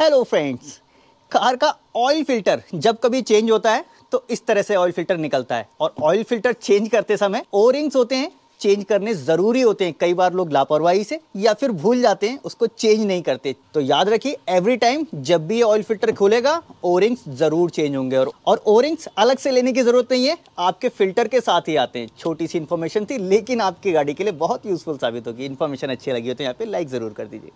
hello friends car का oil filter जब कभी चेंज होता है तो इस तरह से ऑयल फिल्टर निकलता है और ऑयल फिल्टर चेंज करते समय ओ रिंग्स होते हैं चेंज करने ज़रूरी होते हैं कई बार लोग लापरवाही से या फिर भूल जाते हैं उसको चेंज नहीं करते तो याद रखिए एवरी टाइम जब भी ऑयल फिल्टर खोलेगा ओ रिंग्स ज़रूर चेंज होंगे और और ओ रिंग्स अलग से लेने की ज़रूरत नहीं है आपके फिल्टर के साथ ही आते हैं छोटी सी इन्फॉर्मेशन थी लेकिन आपकी गाड़ी के लिए बहुत यूजफुल साबित होगी इन्फॉर्मेशन अच्छी लगी हो तो यहाँ पे लाइक ज़रूर कर दीजिए